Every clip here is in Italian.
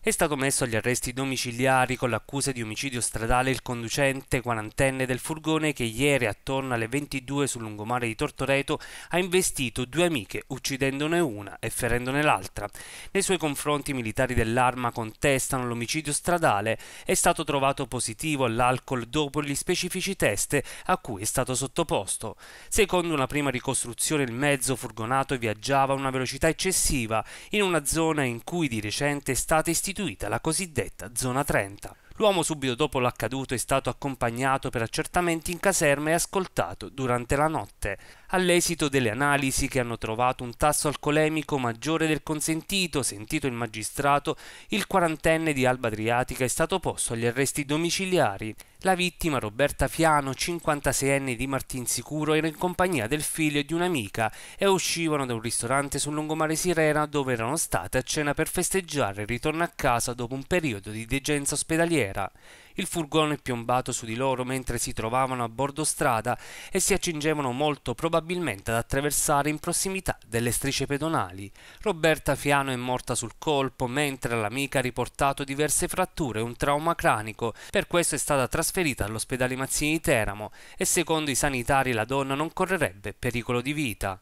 È stato messo agli arresti domiciliari con l'accusa di omicidio stradale il conducente quarantenne del furgone che ieri attorno alle 22 sul lungomare di Tortoreto ha investito due amiche uccidendone una e ferendone l'altra. Nei suoi confronti i militari dell'arma contestano l'omicidio stradale, è stato trovato positivo all'alcol dopo gli specifici test a cui è stato sottoposto. Secondo una prima ricostruzione il mezzo furgonato viaggiava a una velocità eccessiva in una zona in cui di recente è stata istituita istituita la cosiddetta Zona 30. L'uomo subito dopo l'accaduto è stato accompagnato per accertamenti in caserma e ascoltato durante la notte. All'esito delle analisi che hanno trovato un tasso alcolemico maggiore del consentito, sentito il magistrato, il quarantenne di Alba Adriatica è stato posto agli arresti domiciliari. La vittima, Roberta Fiano, 56 enne di Martinsicuro, era in compagnia del figlio e di un'amica e uscivano da un ristorante sul lungomare Sirena dove erano state a cena per festeggiare il ritorno a casa dopo un periodo di degenza ospedaliera crociera. Il furgone è piombato su di loro mentre si trovavano a bordo strada e si accingevano molto probabilmente ad attraversare in prossimità delle strisce pedonali. Roberta Fiano è morta sul colpo mentre l'amica ha riportato diverse fratture e un trauma cranico, per questo è stata trasferita all'ospedale Mazzini di Teramo e secondo i sanitari la donna non correrebbe pericolo di vita.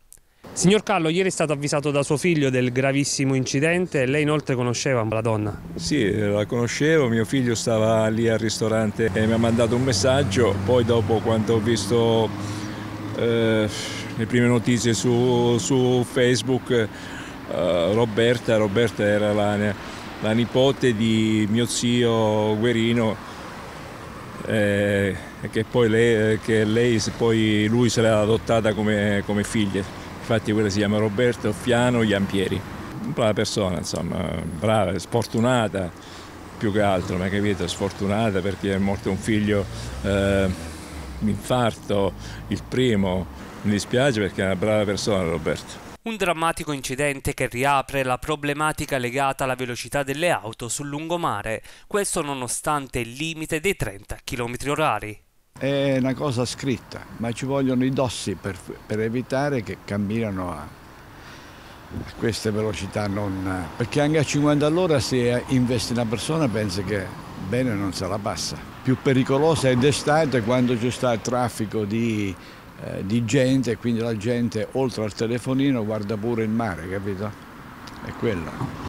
Signor Carlo, ieri è stato avvisato da suo figlio del gravissimo incidente, lei inoltre conosceva la donna? Sì, la conoscevo, mio figlio stava lì al ristorante e mi ha mandato un messaggio, poi dopo quando ho visto eh, le prime notizie su, su Facebook, eh, Roberta, Roberta era la, la, nipote di mio zio Guerino, eh, che poi lei, che lei poi lui se l'ha adottata come, come figlia. Infatti quella si chiama Roberto Fiano Iampieri. Brava persona, insomma, brava, sfortunata più che altro, ma capito, sfortunata perché è morto un figlio, eh, infarto, il primo. Mi dispiace perché è una brava persona Roberto. Un drammatico incidente che riapre la problematica legata alla velocità delle auto sul lungomare, questo nonostante il limite dei 30 km orari è una cosa scritta, ma ci vogliono i dossi per, per evitare che camminano a, a queste velocità. Non, perché anche a 50 all'ora se investe una persona pensa che bene non se la passa. Più pericolosa è d'estate quando ci sta il traffico di, eh, di gente quindi la gente oltre al telefonino guarda pure il mare, capito? È quello.